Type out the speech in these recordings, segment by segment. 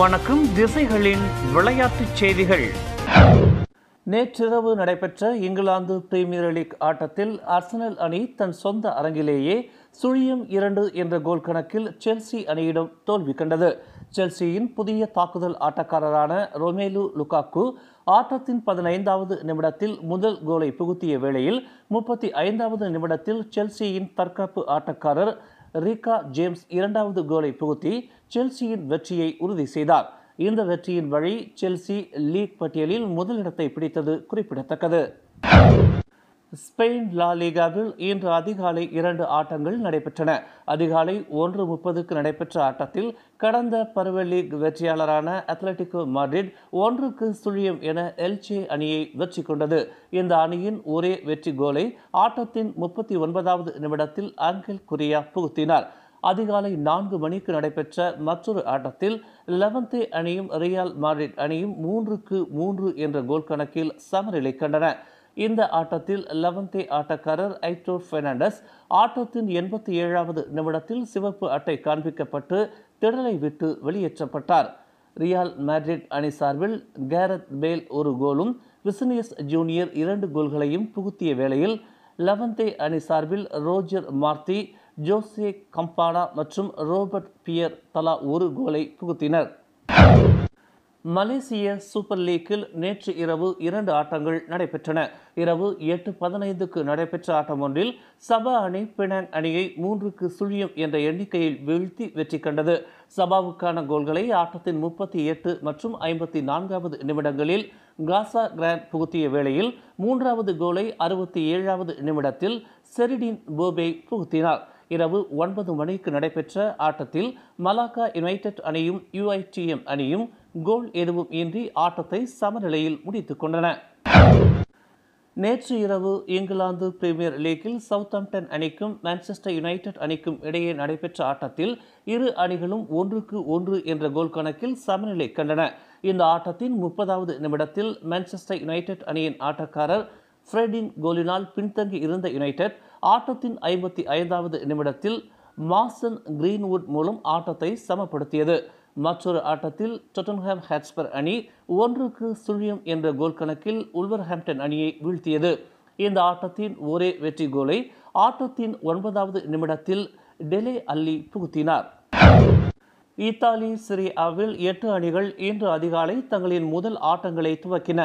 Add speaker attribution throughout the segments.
Speaker 1: வணக்கம் திசைகளின் விளையாட்டுச் செய்திகள் நேற்றிரவு நடைபெற்ற இங்கிலாந்து பிரீமியர் லீக் ஆட்டத்தில் அர்சனல் அணி தன் சொந்த அரங்கிலேயே சுழியம் இரண்டு என்ற கோல் கணக்கில் செல்சி அணியிடம் தோல்வி கண்டது செல்சியின் புதிய தாக்குதல் ஆட்டக்காரரான ரொமேலு லுகாக்கு ஆட்டத்தின் பதினைந்தாவது நிமிடத்தில் முதல் கோலை புகுத்திய வேளையில் முப்பத்தி ஐந்தாவது நிமிடத்தில் செல்சியின் தற்காப்பு ஆட்டக்காரர் ரீகா ஜேம்ஸ் இரண்டாவது கோலை புகுத்தி செல்சியின் வெற்றியை உறுதி செய்தார் இந்த வெற்றியின் வழி செல்சி லீக் பட்டியலில் முதலிடத்தை பிடித்தது குறிப்பிடத்தக்கது ஸ்பெயின் லா லீகாவில் இன்று அதிகாலை இரண்டு ஆட்டங்கள் நடைபெற்றன அதிகாலை ஒன்று முப்பதுக்கு நடைபெற்ற ஆட்டத்தில் கடந்த பருவ லீக் வெற்றியாளரான அத்லட்டிகோ மாட்ரிட் ஒன்றுக்கு சுழியம் என எல்சே அணியை வெற்றி கொண்டது இந்த அணியின் ஒரே வெற்றி கோலை ஆட்டத்தின் முப்பத்தி ஒன்பதாவது நிமிடத்தில் அங்கில் குரியா புகுத்தினார் அதிகாலை நான்கு மணிக்கு நடைபெற்ற மற்றொரு ஆட்டத்தில் லெவன்தே அணியும் ரியால் மாட்ரிட் அணியும் மூன்றுக்கு மூன்று என்ற கோல் கணக்கில் சமநிலை கண்டன இந்த ஆட்டத்தில் லெவன்தே ஆட்டக்காரர் ஐட்டோ பெர்னாண்டஸ் ஆட்டத்தின் எண்பத்தி ஏழாவது நிமிடத்தில் சிவப்பு அட்டை காண்பிக்கப்பட்டு திடலை விட்டு வெளியேற்றப்பட்டார் ரியால் மேட்ரிட் அணி சார்பில் கேரத் பேல் ஒரு கோலும் விசினியஸ் ஜூனியர் இரண்டு கோல்களையும் புகுத்திய வேளையில் லெவன்தே அணி சார்பில் ரோஜர் மார்த்தி ஜோசே கம்பானா மற்றும் ரோபர்ட் பியர் தலா ஒரு கோலை புகுத்தினர் மலேசிய சூப்பர் லீக்கில் நேற்று இரவு இரண்டு ஆட்டங்கள் நடைபெற்றன இரவு எட்டு பதினைந்துக்கு நடைபெற்ற ஆட்டம் ஒன்றில் சபா அணி பினாங் அணியை மூன்றுக்கு சுழியம் என்ற எண்ணிக்கையில் வீழ்த்தி வெற்றி கண்டது சபாவுக்கான கோல்களை ஆட்டத்தின் முப்பத்தி எட்டு மற்றும் ஐம்பத்தி நான்காவது நிமிடங்களில் காசா கிராண்ட் புகுத்திய வேளையில் மூன்றாவது கோலை அறுபத்தி ஏழாவது நிமிடத்தில் செரிடின் போபே புகுத்தினார் இரவு ஒன்பது மணிக்கு நடைபெற்ற ஆட்டத்தில் மலாக்கா யுனைடெட் அணியும் யுஐடிஎம் அணியும் கோல் எதுவும் இன்றி ஆட்டத்தை சமநிலையில் முடித்துக் கொண்டன நேற்று இரவு இங்கிலாந்து பிரீமியர் லீக்கில் சவுத்தாம்டன் அணிக்கும் மான்செஸ்டர் யுனைடெட் அணிக்கும் இடையே நடைபெற்ற ஆட்டத்தில் இரு அணிகளும் ஒன்றுக்கு ஒன்று என்ற கோல் கணக்கில் சமநிலை கண்டன இந்த ஆட்டத்தின் முப்பதாவது நிமிடத்தில் மான்செஸ்டர் யுனைடெட் அணியின் ஆட்டக்காரர் ஃப்ரெடின் கோலினால் பின்தங்கி இருந்த யுனைடெட் ஆட்டத்தின் ஐம்பத்தி ஐந்தாவது நிமிடத்தில் மாசன் கிரீன்வுட் மூலம் ஆட்டத்தை சமப்படுத்தியது மற்றொரு ஆட்டத்தில் டொட்டன்ஹாம் ஹேட்ஸ்பர் அணி ஒன்றுக்கு சுழியம் என்ற கோல் கணக்கில் உல்வர்ஹாம்டன் அணியை வீழ்த்தியது இந்த ஆட்டத்தின் ஒரே வெற்றி கோலை ஆட்டத்தின் ஒன்பதாவது நிமிடத்தில் டெலே அல்லி புகுத்தினார் இத்தாலி சிரியாவில் எட்டு அணிகள் இன்று அதிகாலை தங்களின் முதல் ஆட்டங்களை துவக்கின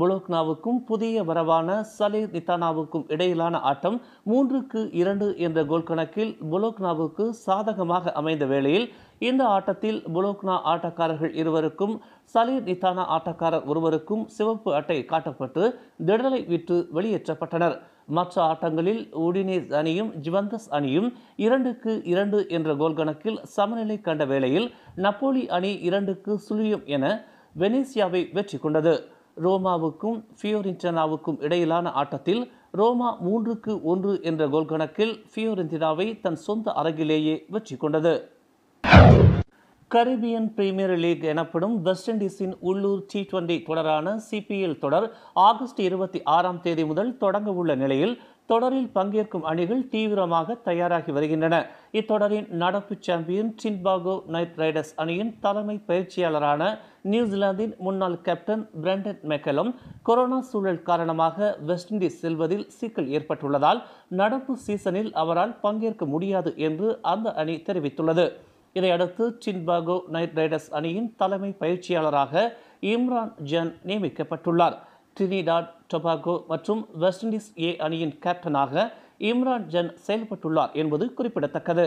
Speaker 1: புலோக்னாவுக்கும் புதிய வரவான சலே நித்தானாவுக்கும் இடையிலான ஆட்டம் மூன்றுக்கு இரண்டு என்ற கோல் கணக்கில் புலோக்னாவுக்கு சாதகமாக அமைந்த வேளையில் இந்த ஆட்டத்தில் புலோக்னா ஆட்டக்காரர்கள் இருவருக்கும் சலீர் நித்தானா ஆட்டக்காரர் ஒருவருக்கும் சிவப்பு அட்டை காட்டப்பட்டு திடலை விற்று வெளியேற்றப்பட்டனர் மற்ற ஆட்டங்களில் உடினேஸ் அணியும் ஜிவந்தஸ் அணியும் இரண்டுக்கு இரண்டு என்ற கோல் கணக்கில் சமநிலை கண்ட வேளையில் நப்போலி அணி இரண்டுக்கு சுழியும் என வெனிசியாவை வெற்றி கொண்டது ரோமாவுக்கும் ஃபியோரிஞ்சனாவுக்கும் இடையிலான ஆட்டத்தில் ரோமா மூன்றுக்கு ஒன்று என்ற கோல் கணக்கில் ஃபியோரின்டினாவை தன் சொந்த அரங்கிலேயே வெற்றி கொண்டது கரிபியன் பிரீமியர் லீக் எனப்படும் வெஸ்ட் இண்டீஸின் உள்ளூர் டி டுவெண்டி தொடரான சிபிஎல் தொடர் ஆகஸ்ட் இருபத்தி ஆறாம் தேதி முதல் தொடங்க உள்ள நிலையில் தொடரில் பங்கேற்கும் அணிகள் தீவிரமாக தயாராகி வருகின்றன இத்தொடரின் நடப்பு சாம்பியன் சின்பாகோ நைட் ரைடர்ஸ் அணியின் தலைமை பயிற்சியாளரான நியூசிலாந்தின் முன்னாள் கேப்டன் பிரண்டன் மெக்கலும் கொரோனா சூழல் காரணமாக வெஸ்ட் இண்டீஸ் செல்வதில் சிக்கல் ஏற்பட்டுள்ளதால் நடப்பு சீசனில் அவரால் பங்கேற்க முடியாது என்று அந்த அணி தெரிவித்துள்ளது இதையடுத்து சின்பாகோ நைட் ரைடர்ஸ் அணியின் தலைமை பயிற்சியாளராக இம்ரான் ஜன் நியமிக்கப்பட்டுள்ளார் டிரினிடாட் டொபாகோ மற்றும் வெஸ்ட் இண்டீஸ் ஏ அணியின் கேப்டனாக இம்ரான் ஜன் செயல்பட்டுள்ளார் என்பது குறிப்பிடத்தக்கது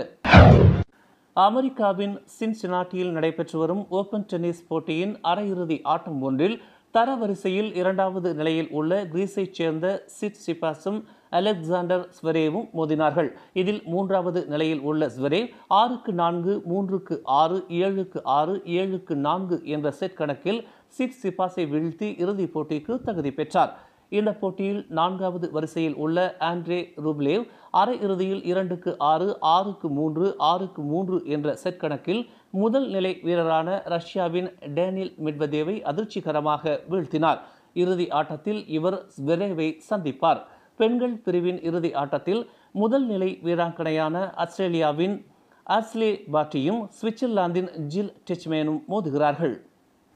Speaker 1: அமெரிக்காவின் சின்சினாட்டியில் நடைபெற்று வரும் ஓபன் டென்னிஸ் போட்டியின் அரையிறுதி ஆட்டம் ஒன்றில் தரவரிசையில் இரண்டாவது நிலையில் உள்ள கிரீஸைச் சேர்ந்த சிட் சிபாஸும் அலெக்சாண்டர் ஸ்வரேவும் மோதினார்கள் இதில் மூன்றாவது நிலையில் உள்ள ஸ்வரேவ் ஆறுக்கு நான்கு மூன்றுக்கு ஆறு ஏழுக்கு ஆறு ஏழுக்கு நான்கு என்ற செட் கணக்கில் சிக் சிபாஸை வீழ்த்தி இறுதிப் போட்டிக்கு தகுதி பெற்றார் இந்த போட்டியில் நான்காவது வரிசையில் உள்ள ஆண்ட்ரே ரூப்லேவ் அரை இறுதியில் இரண்டுக்கு ஆறு ஆறுக்கு மூன்று ஆறுக்கு மூன்று என்ற செட் கணக்கில் முதல் நிலை வீரரான ரஷ்யாவின் டேனில் மிட்வதேவை அதிர்ச்சிகரமாக வீழ்த்தினார் இறுதி ஆட்டத்தில் இவர் ஸ்வெரேவை சந்திப்பார் பெண்கள் பிரிவின் இறுதி ஆட்டத்தில் முதல் நிலை வீராங்கனையான ஆஸ்திரேலியாவின் ஆஸ்லே பாட்டியும் சுவிட்சர்லாந்தின் ஜில் டெச்மேனும் மோதுகிறார்கள்